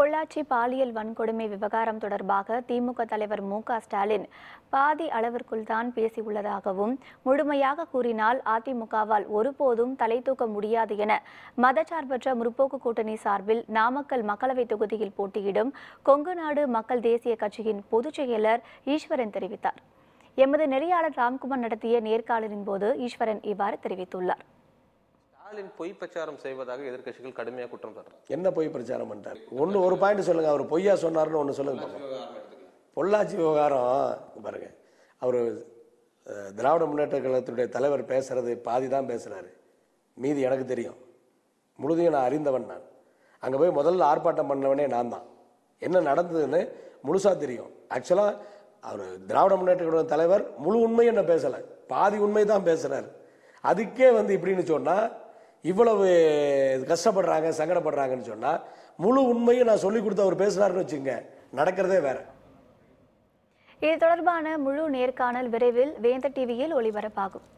பொள்ளாச்சி பாலியல் வன்கொடுமை விவகாரம் தொடர்பாக திமுக தலைவர் மு ஸ்டாலின் பாதி அளவிற்குள் தான் பேசியுள்ளதாகவும் முழுமையாக கூறினால் அதிமுகவால் ஒருபோதும் தலை தூக்க முடியாது என மதச்சார்பற்ற முற்போக்கு கூட்டணி சார்பில் நாமக்கல் மக்களவை தொகுதியில் போட்டியிடும் கொங்குநாடு மக்கள் தேசிய கட்சியின் பொதுச் செயலர் ஈஸ்வரன் தெரிவித்தார் எமது நெறியாளர் ராம்குமார் நடத்திய நேர்காணலின் போது ஈஸ்வரன் இவ்வாறு தெரிவித்துள்ளார் ஸ்டாலின் பொய் பிரச்சாரம் செய்வதாக எதிர்கட்சிகள் கடுமையாக குற்றம் சாட்டுறாங்க என்ன பொய் பிரச்சாரம் பண்ணிட்டார் ஒன்று ஒரு பாயிண்ட் சொல்லுங்கள் அவர் பொய்யா சொன்னார்னு ஒன்று சொல்லுங்க பொள்ளாச்சி விவகாரம் பாருங்க அவர் திராவிட முன்னேற்ற கழகத்தினுடைய தலைவர் பேசுறது பாதி தான் பேசுகிறாரு மீதி எனக்கு தெரியும் முழுதையும் நான் அறிந்தவன் நான் அங்கே போய் முதல்ல ஆர்ப்பாட்டம் பண்ணவனே நான் தான் என்ன நடந்ததுன்னு முழுசாக தெரியும் ஆக்சுவலாக அவர் திராவிட முன்னேற்ற கழக தலைவர் முழு உண்மையும் என்ன பேசலை பாதி உண்மை தான் பேசுகிறார் அதுக்கே வந்து இப்படின்னு சொன்னால் இவ்வளவு கஷ்டப்படுறாங்க சங்கடப்படுறாங்கன்னு சொன்னால் முழு உண்மையும் நான் சொல்லி கொடுத்து அவர் பேசுறாருன்னு வச்சுங்க நடக்கிறதே வேற இது தொடர்பான முழு நேர்காணல் விரைவில் வேந்த டிவியில் ஒளிபரப்பாகும்